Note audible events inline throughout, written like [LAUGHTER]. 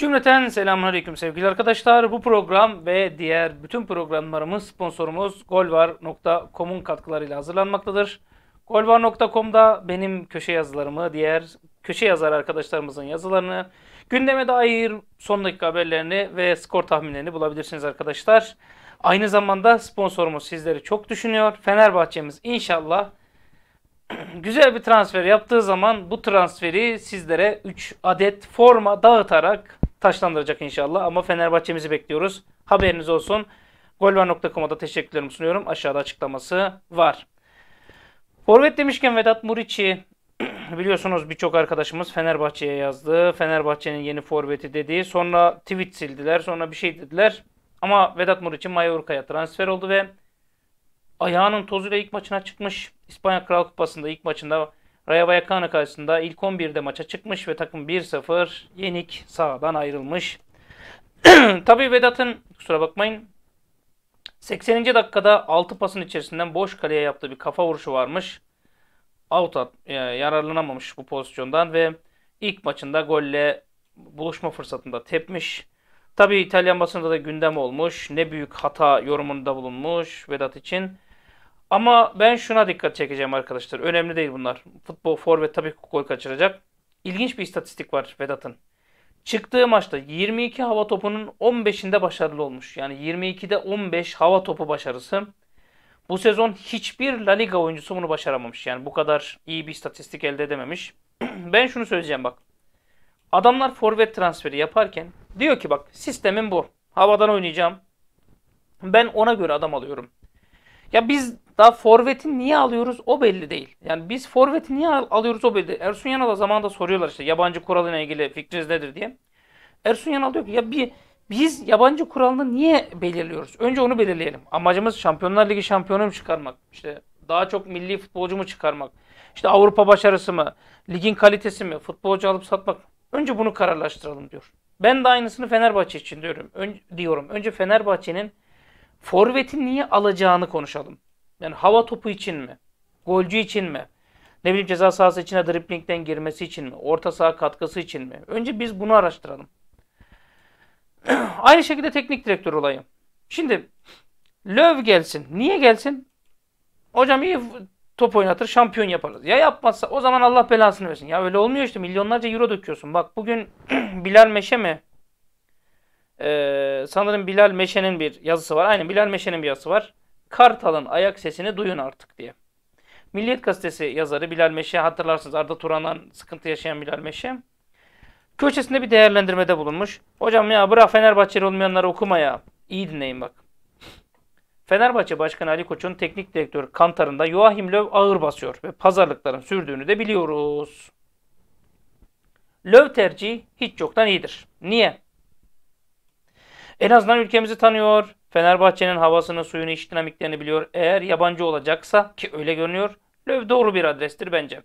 Cümleten selamünaleyküm sevgili arkadaşlar. Bu program ve diğer bütün programlarımız sponsorumuz golvar.com'un katkılarıyla hazırlanmaktadır. Golvar.com'da benim köşe yazılarımı, diğer köşe yazar arkadaşlarımızın yazılarını, gündeme dair son dakika haberlerini ve skor tahminlerini bulabilirsiniz arkadaşlar. Aynı zamanda sponsorumuz sizleri çok düşünüyor. Fenerbahçe'miz inşallah [CLEARS THROAT] güzel bir transfer yaptığı zaman bu transferi sizlere 3 adet forma dağıtarak taşlandıracak inşallah. Ama Fenerbahçe'mizi bekliyoruz. Haberiniz olsun. Golvar.com'a da teşekkürlerimi sunuyorum. Aşağıda açıklaması var. Forvet demişken Vedat Muriç'i [CLEARS THROAT] biliyorsunuz birçok arkadaşımız Fenerbahçe'ye yazdı. Fenerbahçe'nin yeni forveti dedi. Sonra tweet sildiler. Sonra bir şey dediler. Ama Vedat Muriç'in Mallorca'ya transfer oldu ve ayağının tozuyla ilk maçına çıkmış. İspanya Kral Kupası'nda ilk maçında Rayo Vallecano karşısında ilk 11'de maça çıkmış ve takım 1-0 yenik sahadan ayrılmış. [CLEARS THROAT] Tabi Vedat'ın kusura bakmayın 80. dakikada 6 pasın içerisinden boş kaleye yaptığı bir kafa vuruşu varmış. Out at, yani e, yararlanamamış bu pozisyondan ve ilk maçında golle buluşma fırsatında tepmiş. Tabi İtalyan basında da gündem olmuş. Ne büyük hata yorumunda bulunmuş Vedat için. Ama ben şuna dikkat çekeceğim arkadaşlar. Önemli değil bunlar. Futbol forvet tabii ki gol kaçıracak. İlginç bir istatistik var Vedat'ın. Çıktığı maçta 22 hava topunun 15'inde başarılı olmuş. Yani 22'de 15 hava topu başarısı. Bu sezon hiçbir La Liga oyuncusu bunu başaramamış. Yani bu kadar iyi bir istatistik elde edememiş. [CLEARS THROAT] ben şunu söyleyeceğim bak. Adamlar forvet transferi yaparken diyor ki bak sistemin bu. Havadan oynayacağım. Ben ona göre adam alıyorum. Ya biz daha forveti niye alıyoruz o belli değil. Yani biz forveti niye alıyoruz o belli değil. Ersun Yanal'a zamanında soruyorlar işte yabancı kuralına ilgili fikriniz nedir diye. Ersun Yanal diyor ki ya bir biz yabancı kuralını niye belirliyoruz? Önce onu belirleyelim. Amacımız Şampiyonlar Ligi şampiyonu mu çıkarmak? İşte daha çok milli futbolcu mu çıkarmak? İşte Avrupa başarısı mı? Ligin kalitesi mi? Futbolcu alıp satmak Önce bunu kararlaştıralım diyor. Ben de aynısını Fenerbahçe için diyorum. Ön, diyorum. Önce Fenerbahçe'nin Forvetin niye alacağını konuşalım. Yani hava topu için mi? Golcü için mi? Ne bileyim ceza sahası için içine driplingden girmesi için mi? Orta saha katkısı için mi? Önce biz bunu araştıralım. [CLEARS THROAT] Aynı şekilde teknik direktör olayı. Şimdi Löw gelsin. Niye gelsin? Hocam iyi top oynatır şampiyon yaparız. Ya yapmazsa o zaman Allah belasını versin. Ya öyle olmuyor işte milyonlarca euro döküyorsun. Bak bugün [CLEARS THROAT] Bilal Meşe mi? Ee, sanırım Bilal Meşe'nin bir yazısı var. Aynen Bilal Meşe'nin bir yazısı var. Kartal'ın ayak sesini duyun artık diye. Milliyet gazetesi yazarı Bilal Meşe hatırlarsınız Arda Turan'dan sıkıntı yaşayan Bilal Meşe. Köşesinde bir değerlendirmede bulunmuş. Hocam ya bırak Fenerbahçeli olmayanları okuma ya. İyi dinleyin bak. Fenerbahçe Başkanı Ali Koç'un teknik direktörü Kantar'ında Joachim Löw ağır basıyor ve pazarlıkların sürdüğünü de biliyoruz. Löw tercihi hiç yoktan iyidir. Niye? En azından ülkemizi tanıyor. Fenerbahçe'nin havasını, suyunu, iş dinamiklerini biliyor. Eğer yabancı olacaksa ki öyle görünüyor. Löw doğru bir adrestir bence.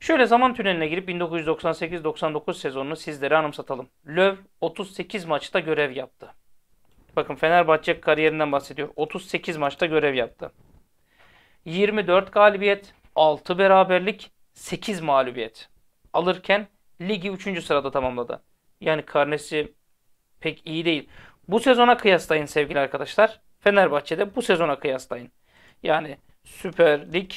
Şöyle zaman tüneline girip 1998-99 sezonunu sizlere anımsatalım. Löw 38 maçta görev yaptı. Bakın Fenerbahçe kariyerinden bahsediyor. 38 maçta görev yaptı. 24 galibiyet, 6 beraberlik, 8 mağlubiyet. Alırken ligi 3. sırada tamamladı. Yani karnesi pek iyi değil. Bu sezona kıyaslayın sevgili arkadaşlar. Fenerbahçe'de bu sezona kıyaslayın. Yani Süper Lig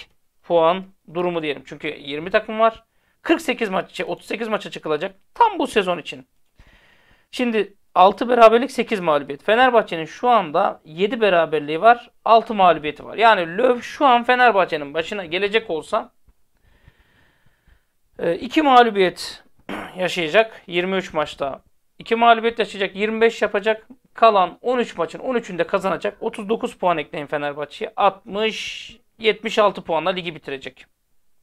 puan durumu diyelim. Çünkü 20 takım var. 48 maç, 38 şey, maça çıkılacak. Tam bu sezon için. Şimdi 6 beraberlik 8 mağlubiyet. Fenerbahçe'nin şu anda 7 beraberliği var. 6 mağlubiyeti var. Yani Löw şu an Fenerbahçe'nin başına gelecek olsa 2 e, [CLEARS THROAT] mağlubiyet yaşayacak. 23 maçta 2 mağlubiyet yaşayacak. 25 yapacak kalan 13 maçın 13'ünde kazanacak. 39 puan ekleyin Fenerbahçe'ye. 60 76 puanla ligi bitirecek.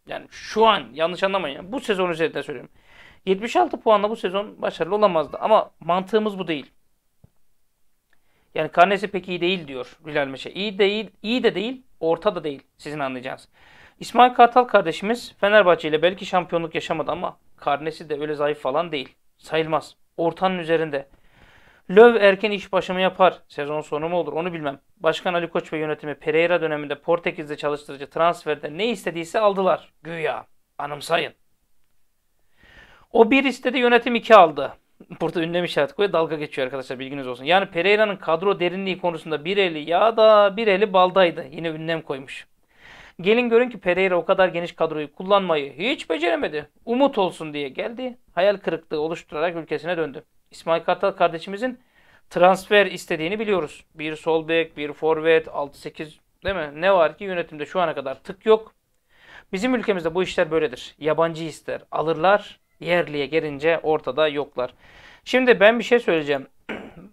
Yani şu an yanlış anlamayın. bu sezon üzerinden söylüyorum. 76 puanla bu sezon başarılı olamazdı ama mantığımız bu değil. Yani karnesi pek iyi değil diyor Bilal Meşe. İyi değil, iyi de değil, orta da değil sizin anlayacağınız. İsmail Kartal kardeşimiz Fenerbahçe ile belki şampiyonluk yaşamadı ama karnesi de öyle zayıf falan değil. Sayılmaz. Ortanın üzerinde. Löv erken iş başımı yapar. Sezon sonu mu olur onu bilmem. Başkan Ali Koç ve yönetimi Pereira döneminde Portekiz'de çalıştırıcı transferde ne istediyse aldılar. Güya. Anımsayın. O bir istedi yönetim iki aldı. [LAUGHS] Burada ünlem işareti koyuyor. Dalga geçiyor arkadaşlar bilginiz olsun. Yani Pereira'nın kadro derinliği konusunda bir eli ya da bir eli baldaydı. Yine ünlem koymuş. Gelin görün ki Pereira o kadar geniş kadroyu kullanmayı hiç beceremedi. Umut olsun diye geldi. Hayal kırıklığı oluşturarak ülkesine döndü. İsmail Kartal kardeşimizin transfer istediğini biliyoruz. Bir sol bek, bir forvet, 6-8 değil mi? Ne var ki yönetimde şu ana kadar tık yok. Bizim ülkemizde bu işler böyledir. Yabancı ister, alırlar. Yerliye gelince ortada yoklar. Şimdi ben bir şey söyleyeceğim.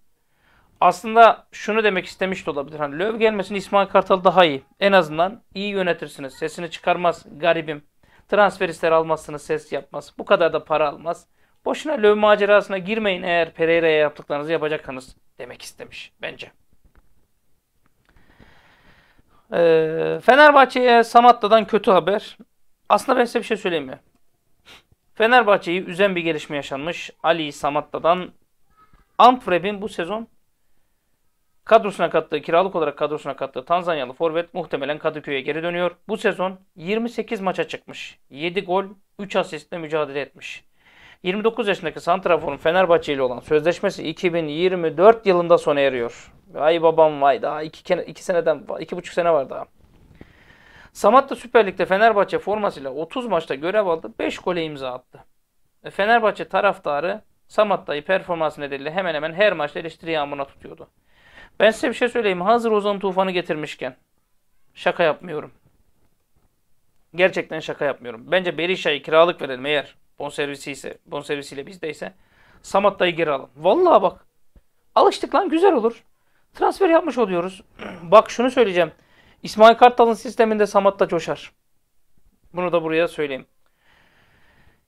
[CLEARS THROAT] Aslında şunu demek istemiş de olabilir. Hani Löw gelmesin İsmail Kartal daha iyi. En azından iyi yönetirsiniz. Sesini çıkarmaz garibim. Transfer ister almazsınız ses yapmaz. Bu kadar da para almaz. Boşuna löv macerasına girmeyin eğer Pereira'ya yaptıklarınızı yapacaksanız demek istemiş bence. Ee, Fenerbahçe'ye Samatta'dan kötü haber. Aslında ben size bir şey söyleyeyim mi? Fenerbahçe'yi üzen bir gelişme yaşanmış. Ali Samatta'dan Antwerp'in bu sezon kadrosuna kattığı, kiralık olarak kadrosuna kattığı Tanzanyalı forvet muhtemelen Kadıköy'e geri dönüyor. Bu sezon 28 maça çıkmış. 7 gol, 3 asistle mücadele etmiş. 29 yaşındaki Santrafor'un Fenerbahçe ile olan sözleşmesi 2024 yılında sona eriyor. Ay babam vay daha 2 iki, iki seneden 2,5 sene var daha. Samat da Süper Lig'de Fenerbahçe formasıyla 30 maçta görev aldı. 5 gole imza attı. E, Fenerbahçe taraftarı Samat dayı performansı nedeniyle hemen hemen her maçta eleştiri yağmuruna tutuyordu. Ben size bir şey söyleyeyim. Hazır Ozan Tufan'ı getirmişken şaka yapmıyorum. Gerçekten şaka yapmıyorum. Bence Berisha'yı kiralık verelim eğer bonservisi ise, bonservisiyle bizdeyse Samatta'yı geri alın. Vallahi bak. Alıştık lan güzel olur. Transfer yapmış oluyoruz. [CLEARS THROAT] bak şunu söyleyeceğim. İsmail Kartal'ın sisteminde Samatta coşar. Bunu da buraya söyleyeyim.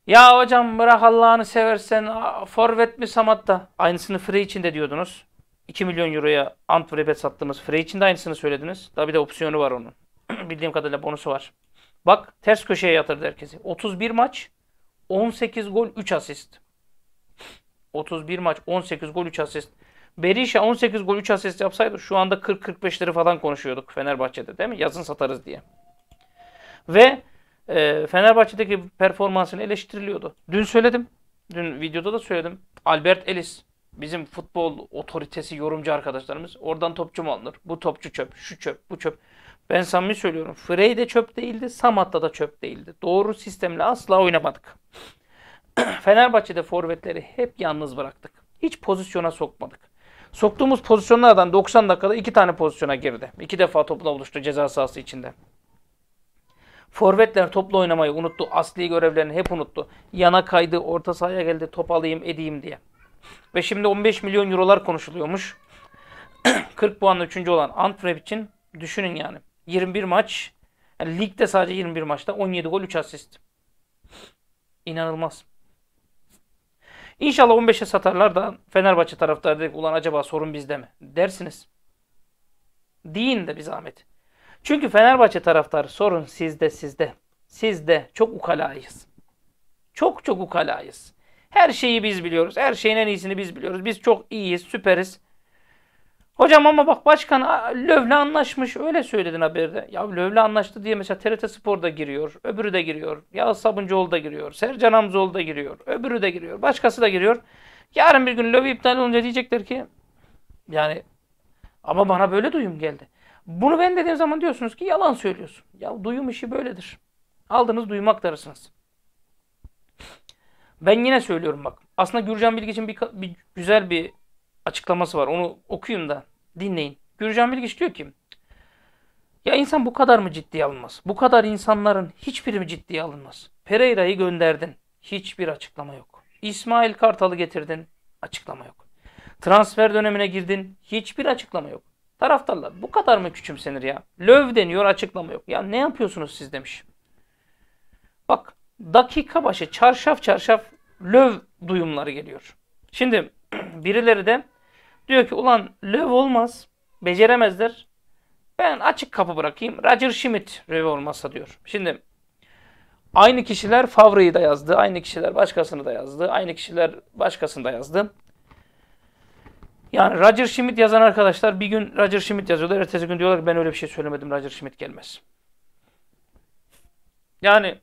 Ya hocam bırak Allah'ını seversen forvet mi Samat'ta? Aynısını Frey için de diyordunuz. 2 milyon euroya Antwerp'e sattığımız Frey için de aynısını söylediniz. Daha bir de opsiyonu var onun. [CLEARS THROAT] Bildiğim kadarıyla bonusu var. Bak ters köşeye yatırdı herkesi. 31 maç 18 gol 3 asist. 31 maç 18 gol 3 asist. Berisha 18 gol 3 asist yapsaydı şu anda 40-45'leri falan konuşuyorduk Fenerbahçe'de değil mi? Yazın satarız diye. Ve e, Fenerbahçe'deki performansını eleştiriliyordu. Dün söyledim. Dün videoda da söyledim. Albert Ellis bizim futbol otoritesi yorumcu arkadaşlarımız oradan topçu mu alınır? Bu topçu çöp, şu çöp, bu çöp. Ben samimi söylüyorum. Frey de çöp değildi, Samat'ta da çöp değildi. Doğru sistemle asla oynamadık. [CLEARS THROAT] Fenerbahçe'de forvetleri hep yalnız bıraktık. Hiç pozisyona sokmadık. Soktuğumuz pozisyonlardan 90 dakikada 2 tane pozisyona girdi. 2 defa topla buluştu ceza sahası içinde. Forvetler topla oynamayı unuttu. Asli görevlerini hep unuttu. Yana kaydı, orta sahaya geldi, top alayım, edeyim diye. Ve şimdi 15 milyon eurolar konuşuluyormuş. 40 [CLEARS THROAT] puanla 3. olan Antwerp için düşünün yani. 21 maç. Yani ligde sadece 21 maçta 17 gol 3 asist. İnanılmaz. İnşallah 15'e satarlar da Fenerbahçe taraftarı dedik ulan acaba sorun bizde mi? Dersiniz. Deyin de bir zahmet. Çünkü Fenerbahçe taraftarı sorun sizde sizde. Sizde çok ukalayız. Çok çok ukalayız. Her şeyi biz biliyoruz. Her şeyin en iyisini biz biliyoruz. Biz çok iyiyiz, süperiz. Hocam ama bak başkan Löv'le anlaşmış. Öyle söyledin haberde. Ya Löv'le anlaştı diye mesela TRT Spor'da giriyor. Öbürü de giriyor. Ya Sabuncuoğlu da giriyor. Sercan Hamzoğlu da giriyor. Öbürü de giriyor. Başkası da giriyor. Yarın bir gün Löv'ü iptal olunca diyecekler ki yani ama bana böyle duyum geldi. Bunu ben dediğim zaman diyorsunuz ki yalan söylüyorsun. Ya duyum işi böyledir. Aldınız duyum aktarırsınız. Ben yine söylüyorum bak. Aslında Gürcan Bilgiç'in bir, bir güzel bir açıklaması var. Onu okuyun da dinleyin. Gürcan Bilgiç diyor ki ya insan bu kadar mı ciddiye alınmaz? Bu kadar insanların hiçbiri mi ciddiye alınmaz? Pereira'yı gönderdin. Hiçbir açıklama yok. İsmail Kartal'ı getirdin. Açıklama yok. Transfer dönemine girdin. Hiçbir açıklama yok. Taraftarlar bu kadar mı küçümsenir ya? Löv deniyor açıklama yok. Ya ne yapıyorsunuz siz demiş. Bak dakika başı çarşaf çarşaf löv duyumları geliyor. Şimdi [CLEARS THROAT] birileri de diyor ki ulan löv olmaz, beceremezler. Ben açık kapı bırakayım. Roger Schmidt löv olmazsa diyor. Şimdi aynı kişiler Favre'yi da yazdı, aynı kişiler başkasını da yazdı, aynı kişiler başkasını da yazdı. Yani Roger Schmidt yazan arkadaşlar bir gün Roger Schmidt yazıyorlar. Ertesi gün diyorlar ki ben öyle bir şey söylemedim. Roger Schmidt gelmez. Yani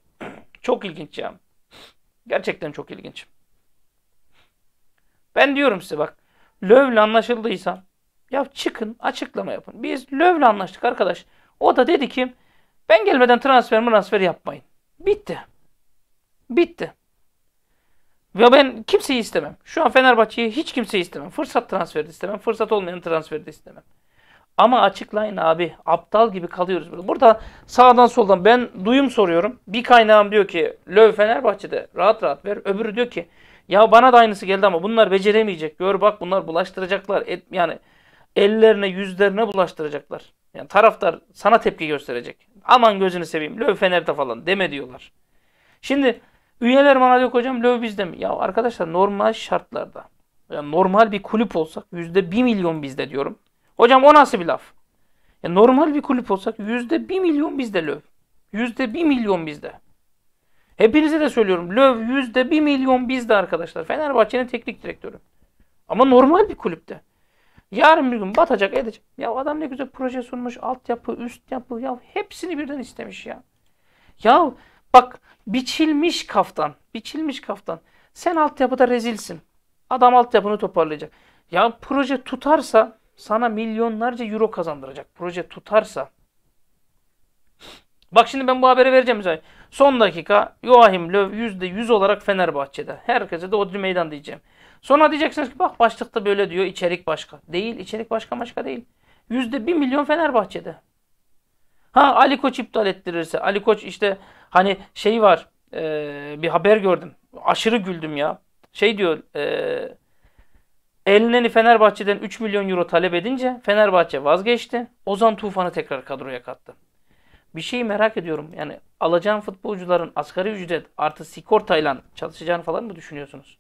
çok ilginç ya. Gerçekten çok ilginç. Ben diyorum size bak. Löv'le anlaşıldıysa ya çıkın açıklama yapın. Biz Löv'le anlaştık arkadaş. O da dedi ki ben gelmeden transfer transfer yapmayın. Bitti. Bitti. Ve ben kimseyi istemem. Şu an Fenerbahçe'yi hiç kimseyi istemem. Fırsat transferi istemem. Fırsat olmayan transferi istemem. Ama açıklayın abi. Aptal gibi kalıyoruz burada. sağdan soldan ben duyum soruyorum. Bir kaynağım diyor ki Löw Fenerbahçe'de rahat rahat ver. Öbürü diyor ki ya bana da aynısı geldi ama bunlar beceremeyecek. Gör bak bunlar bulaştıracaklar. Et, yani ellerine yüzlerine bulaştıracaklar. Yani taraftar sana tepki gösterecek. Aman gözünü seveyim. Löw Fener'de falan deme diyorlar. Şimdi üyeler bana diyor hocam Löw bizde mi? Ya arkadaşlar normal şartlarda yani normal bir kulüp olsak yüzde bir milyon bizde diyorum. Hocam o nasıl bir laf? Ya normal bir kulüp olsak yüzde bir milyon bizde löv. Yüzde bir milyon bizde. Hepinize de söylüyorum. Löv yüzde bir milyon bizde arkadaşlar. Fenerbahçe'nin teknik direktörü. Ama normal bir kulüpte. Yarın bir gün batacak edecek. Ya adam ne güzel proje sunmuş. Altyapı, üst yapı. Ya hepsini birden istemiş ya. Ya bak biçilmiş kaftan. Biçilmiş kaftan. Sen altyapıda rezilsin. Adam altyapını toparlayacak. Ya proje tutarsa sana milyonlarca euro kazandıracak proje tutarsa. Bak şimdi ben bu haberi vereceğim size. Son dakika Joachim Löw %100 olarak Fenerbahçe'de. Herkese de Odri Meydan diyeceğim. Sonra diyeceksiniz ki bak başlıkta böyle diyor içerik başka. Değil içerik başka başka değil. %1 milyon Fenerbahçe'de. Ha Ali Koç iptal ettirirse. Ali Koç işte hani şey var. E, bir haber gördüm. Aşırı güldüm ya. Şey diyor. E, Elneni Fenerbahçe'den 3 milyon euro talep edince Fenerbahçe vazgeçti. Ozan Tufan'ı tekrar kadroya kattı. Bir şeyi merak ediyorum. Yani alacağın futbolcuların asgari ücret artı sigortayla çalışacağını falan mı düşünüyorsunuz?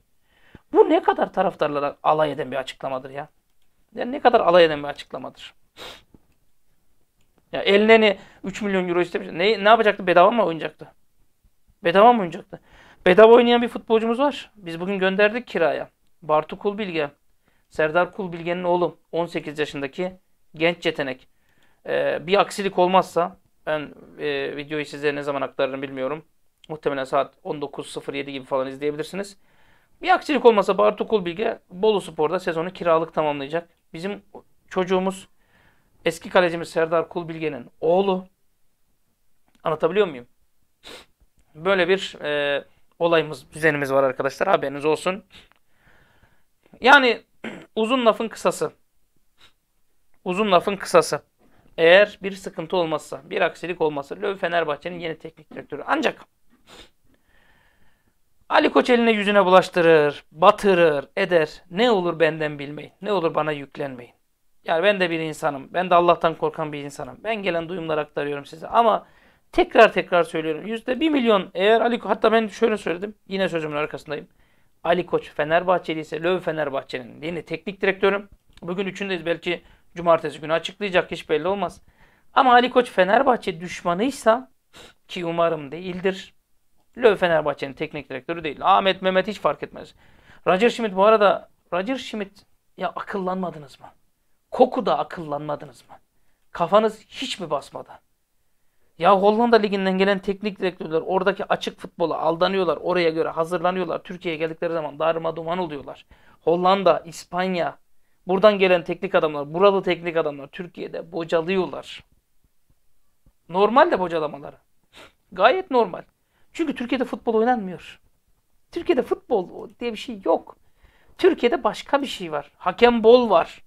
Bu ne kadar taraftarlara alay eden bir açıklamadır ya. Yani ne kadar alay eden bir açıklamadır. ya Elneni 3 milyon euro istemiş. Ne, ne yapacaktı? Bedava mı oynayacaktı? Bedava mı oynayacaktı? Bedava oynayan bir futbolcumuz var. Biz bugün gönderdik kiraya. Bartu Kulbilge. Serdar Kulbilge'nin oğlu 18 yaşındaki genç yetenek. Ee, bir aksilik olmazsa ben e, videoyu size ne zaman aktarırım bilmiyorum. Muhtemelen saat 19.07 gibi falan izleyebilirsiniz. Bir aksilik olmasa Bartu Kulbilge Bolu Spor'da sezonu kiralık tamamlayacak. Bizim çocuğumuz eski kalecimiz Serdar Kulbilge'nin oğlu. Anlatabiliyor muyum? Böyle bir e, olayımız, düzenimiz var arkadaşlar. Haberiniz olsun. Yani Uzun lafın kısası. Uzun lafın kısası. Eğer bir sıkıntı olmazsa, bir aksilik olmazsa Löw Fenerbahçe'nin yeni teknik direktörü. Ancak Ali Koç eline yüzüne bulaştırır, batırır, eder. Ne olur benden bilmeyin, ne olur bana yüklenmeyin. Yani ben de bir insanım, ben de Allah'tan korkan bir insanım. Ben gelen duyumları aktarıyorum size ama tekrar tekrar söylüyorum. Yüzde bir milyon eğer Ali Koç, hatta ben şöyle söyledim, yine sözümün arkasındayım. Ali Koç Fenerbahçeli ise Löw Fenerbahçe'nin yeni teknik direktörü. Bugün üçündeyiz belki cumartesi günü açıklayacak hiç belli olmaz. Ama Ali Koç Fenerbahçe düşmanıysa ki umarım değildir. Löw Fenerbahçe'nin teknik direktörü değil. Ahmet Mehmet hiç fark etmez. Roger Schmidt bu arada Roger Schmidt ya akıllanmadınız mı? Koku da akıllanmadınız mı? Kafanız hiç mi basmadı? Ya Hollanda Ligi'nden gelen teknik direktörler oradaki açık futbola aldanıyorlar. Oraya göre hazırlanıyorlar. Türkiye'ye geldikleri zaman darma duman oluyorlar. Hollanda, İspanya buradan gelen teknik adamlar, buralı teknik adamlar Türkiye'de bocalıyorlar. Normal de bocalamaları. Gayet normal. Çünkü Türkiye'de futbol oynanmıyor. Türkiye'de futbol diye bir şey yok. Türkiye'de başka bir şey var. Hakem bol var.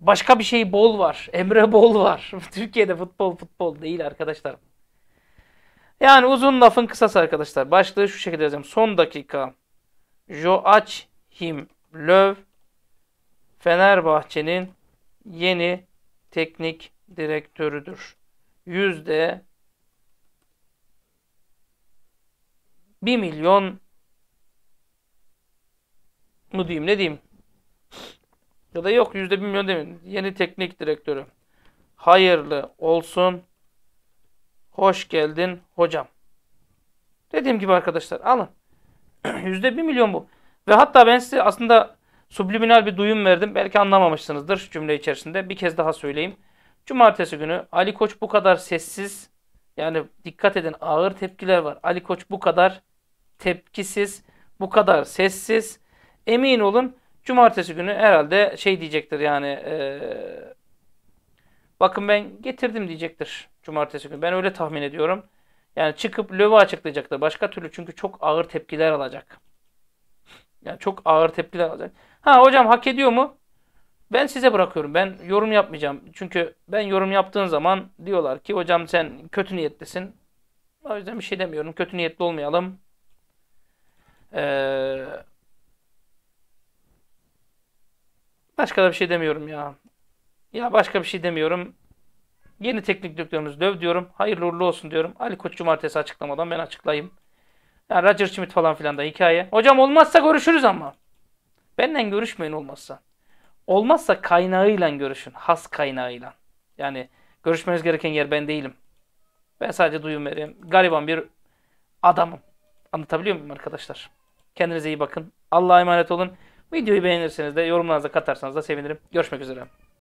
Başka bir şey bol var. [LAUGHS] Emre bol var. [LAUGHS] Türkiye'de futbol futbol değil arkadaşlar. Yani uzun lafın kısası arkadaşlar. Başlığı şu şekilde yazacağım. Son dakika Joachim Löw Fenerbahçe'nin yeni teknik direktörüdür. Yüzde 1 milyon mu diyeyim ne diyeyim ya da yok yüzde bir milyon demin Yeni teknik direktörü. Hayırlı olsun. Hoş geldin hocam. Dediğim gibi arkadaşlar alın. [CLEARS THROAT] Yüzde bir milyon bu. Ve hatta ben size aslında subliminal bir duyum verdim. Belki anlamamışsınızdır şu cümle içerisinde. Bir kez daha söyleyeyim. Cumartesi günü Ali Koç bu kadar sessiz. Yani dikkat edin ağır tepkiler var. Ali Koç bu kadar tepkisiz, bu kadar sessiz. Emin olun Cumartesi günü herhalde şey diyecektir yani e, bakın ben getirdim diyecektir cumartesi günü. Ben öyle tahmin ediyorum. Yani çıkıp löve açıklayacaktır. Başka türlü çünkü çok ağır tepkiler alacak. Yani çok ağır tepkiler alacak. Ha hocam hak ediyor mu? Ben size bırakıyorum. Ben yorum yapmayacağım. Çünkü ben yorum yaptığın zaman diyorlar ki hocam sen kötü niyetlisin. O yüzden bir şey demiyorum. Kötü niyetli olmayalım. Eee Başka da bir şey demiyorum ya. Ya başka bir şey demiyorum. Yeni teknik direktörünüz döv diyorum. Hayırlı uğurlu olsun diyorum. Ali Koç cumartesi açıklamadan ben açıklayayım. Yani Roger Schmidt falan filan da hikaye. Hocam olmazsa görüşürüz ama. Benden görüşmeyin olmazsa. Olmazsa kaynağıyla görüşün. Has kaynağıyla. Yani görüşmeniz gereken yer ben değilim. Ben sadece duyum vereyim. Gariban bir adamım. Anlatabiliyor muyum arkadaşlar? Kendinize iyi bakın. Allah'a emanet olun. Videoyu beğenirseniz de yorumlarınızı katarsanız da sevinirim. Görüşmek üzere.